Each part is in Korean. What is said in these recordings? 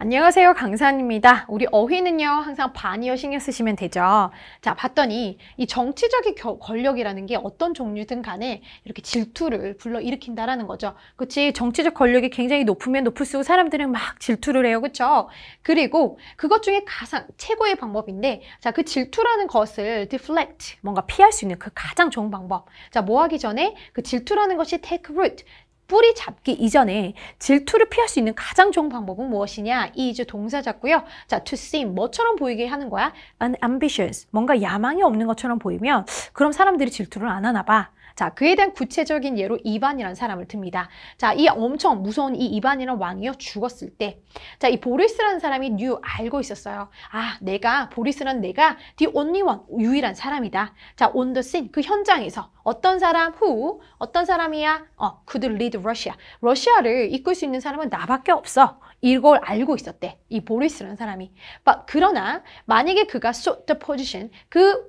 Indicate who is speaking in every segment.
Speaker 1: 안녕하세요 강산입니다. 우리 어휘는요 항상 반이어 신경 쓰시면 되죠. 자 봤더니 이 정치적인 겨, 권력이라는 게 어떤 종류든 간에 이렇게 질투를 불러일으킨다라는 거죠. 그치 정치적 권력이 굉장히 높으면 높을수록 사람들은 막 질투를 해요. 그쵸? 그리고 그것 중에 가장 최고의 방법인데 자 그 질투라는 것을 deflect 뭔가 피할 수 있는 그 가장 좋은 방법 자 뭐 하기 전에 그 질투라는 것이 take root 뿌리 잡기 이전에 질투를 피할 수 있는 가장 좋은 방법은 무엇이냐? 이 이제 동사 잡고요. 자, to seem, 뭐처럼 보이게 하는 거야? unambitious, 뭔가 야망이 없는 것처럼 보이면 그럼 사람들이 질투를 안 하나 봐. 자, 그에 대한 구체적인 예로 이반이라는 사람을 듭니다. 자, 이 엄청 무서운 이 이반이라는 왕이요 죽었을 때, 자, 이 보리스라는 사람이 뉴 알고 있었어요. 아, 내가 보리스는 내가 the only one 유일한 사람이다. 자, on the scene 그 현장에서 어떤 사람 후 어떤 사람이야? 어, could lead 러시아. 러시아를 이끌 수 있는 사람은 나밖에 없어. 이걸 알고 있었대. 이 보리스라는 사람이. But 그러나 만약에 그가 sought the position, 그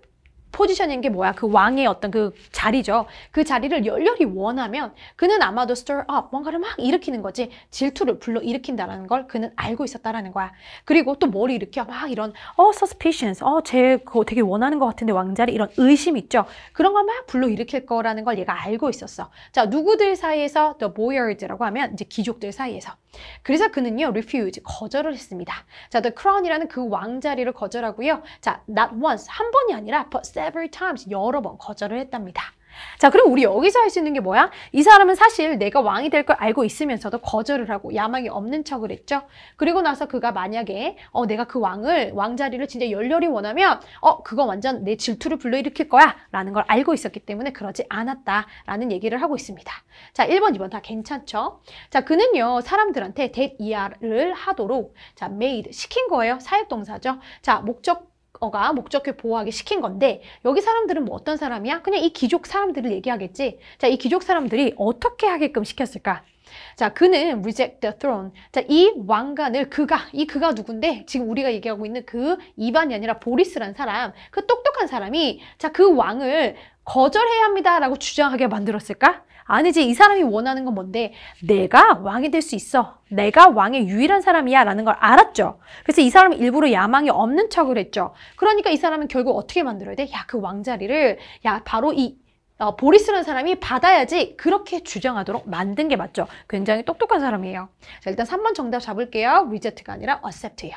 Speaker 1: 포지션인 게 뭐야? 그 왕의 어떤 그 자리죠. 그 자리를 열렬히 원하면 그는 아마도 stir up, 뭔가를 막 일으키는 거지 질투를 불러 일으킨다는걸 그는 알고 있었다라는 거야. 그리고 또 뭘 일으켜? 막 이런 어 suspicions, 어쟤 그거 되게 원하는 것 같은데 왕자리 이런 의심 있죠. 그런 걸 막 불러 일으킬 거라는 걸 얘가 알고 있었어. 자 누구들 사이에서 the boyards라고 하면 이제 귀족들 사이에서 그래서 그는요, refuse, 거절을 했습니다. 자, the crown이라는 그 왕자리를 거절하고요. 자, not once, 한 번이 아니라 but several times, 여러 번 거절을 했답니다. 자 그럼 우리 여기서 할 수 있는 게 뭐야? 이 사람은 사실 내가 왕이 될 걸 알고 있으면서도 거절을 하고 야망이 없는 척을 했죠. 그리고 나서 그가 만약에 어 내가 그 왕을 왕자리를 진짜 열렬히 원하면 어 그거 완전 내 질투를 불러일으킬 거야 라는 걸 알고 있었기 때문에 그러지 않았다라는 얘기를 하고 있습니다. 자 1번, 2번 다 괜찮죠? 자 그는요 사람들한테 대 이하를 하도록 자 메이드 시킨 거예요. 사역동사죠. 자 목적 어가 목적해 보호하게 시킨 건데 여기 사람들은 뭐 어떤 사람이야? 그냥 이 귀족 사람들을 얘기하겠지. 자, 이 귀족 사람들이 어떻게 하게끔 시켰을까? 자, 그는 reject the throne. 자, 이 왕관을 그가, 이 그가 누군데? 지금 우리가 얘기하고 있는 그 이반이 아니라 보리스란 사람, 그 똑똑한 사람이 자, 그 왕을 거절해야 합니다라고 주장하게 만들었을까? 아니지 이 사람이 원하는 건 뭔데 내가 왕이 될 수 있어 내가 왕의 유일한 사람이야 라는 걸 알았죠 그래서 이 사람은 일부러 야망이 없는 척을 했죠 그러니까 이 사람은 결국 어떻게 만들어야 돼? 야 그 왕자리를 야 바로 이 어, 보리스라는 사람이 받아야지 그렇게 주장하도록 만든 게 맞죠. 굉장히 똑똑한 사람이에요. 자, 일단 3번 정답 잡을게요. 리제트가 아니라 어셉트예요.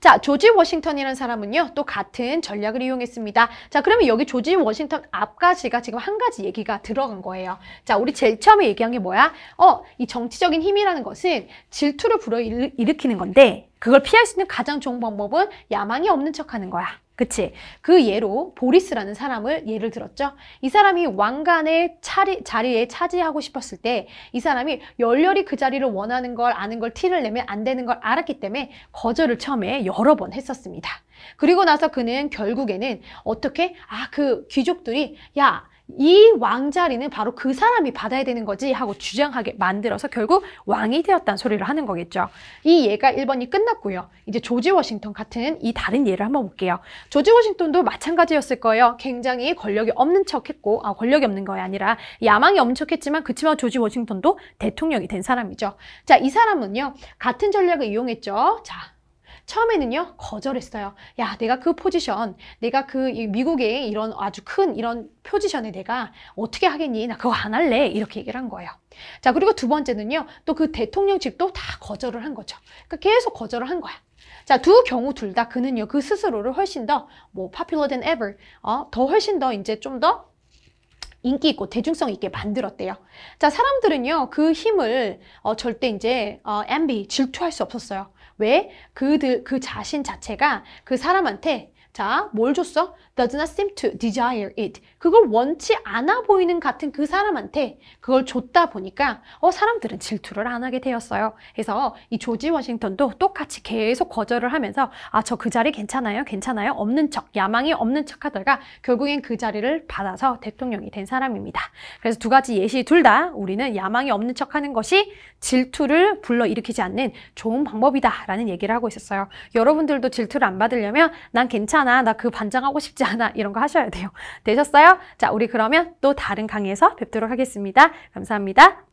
Speaker 1: 자, 조지 워싱턴이라는 사람은요. 또 같은 전략을 이용했습니다. 자, 그러면 여기 조지 워싱턴 앞까지가 지금 한 가지 얘기가 들어간 거예요. 자, 우리 제일 처음에 얘기한 게 뭐야? 어, 이 정치적인 힘이라는 것은 질투를 불어일으키는 건데 그걸 피할 수 있는 가장 좋은 방법은 야망이 없는 척하는 거야. 그치? 그 예로 보리스라는 사람을 예를 들었죠. 이 사람이 왕관의 차리, 자리에 차지하고 싶었을 때 이 사람이 열렬히 그 자리를 원하는 걸 아는 걸 티를 내면 안 되는 걸 알았기 때문에 거절을 처음에 여러 번 했었습니다. 그리고 나서 그는 결국에는 어떻게 아 그 귀족들이 야 이 왕자리는 바로 그 사람이 받아야 되는 거지 하고 주장하게 만들어서 결국 왕이 되었다는 소리를 하는 거겠죠. 이 예가 1번이 끝났고요. 이제 조지 워싱턴 같은 이 다른 예를 한번 볼게요. 조지 워싱턴도 마찬가지였을 거예요. 굉장히 권력이 없는 척 했고 아 권력이 없는 거야 아니라 야망이 없는 척 했지만 그치만 조지 워싱턴도 대통령이 된 사람이죠. 자, 이 사람은요. 같은 전략을 이용했죠. 자, 처음에는요 거절했어요. 야 내가 그 포지션, 내가 그 미국의 이런 아주 큰 이런 포지션에 내가 어떻게 하겠니? 나 그거 안 할래. 이렇게 얘기를 한 거예요. 자 그리고 두 번째는요 또 그 대통령직도 다 거절을 한 거죠. 그러니까 계속 거절을 한 거야. 자, 두 경우 둘 다 그는요, 그 스스로를 훨씬 더, 뭐, popular than ever, 어, 더 훨씬 더 이제 좀 더 인기 있고 대중성 있게 만들었대요. 자, 사람들은요, 그 힘을, 어, 절대 이제, 어, e n 질투할 수 없었어요. 왜? 그들, 그 자신 자체가 그 사람한테 자, 뭘 줬어? Does not seem to desire it. 그걸 원치 않아 보이는 같은 그 사람한테 그걸 줬다 보니까 어 사람들은 질투를 안 하게 되었어요. 그래서 이 조지 워싱턴도 똑같이 계속 거절을 하면서 아 저 그 자리 괜찮아요, 괜찮아요, 없는 척, 야망이 없는 척하다가 결국엔 그 자리를 받아서 대통령이 된 사람입니다. 그래서 두 가지 예시 둘 다 우리는 야망이 없는 척하는 것이 질투를 불러 일으키지 않는 좋은 방법이다 라는 얘기를 하고 있었어요. 여러분들도 질투를 안 받으려면 난 괜찮아. 나 그 반장하고 싶지 않아. 이런 거 하셔야 돼요. 되셨어요? 자, 우리 그러면 또 다른 강의에서 뵙도록 하겠습니다. 감사합니다.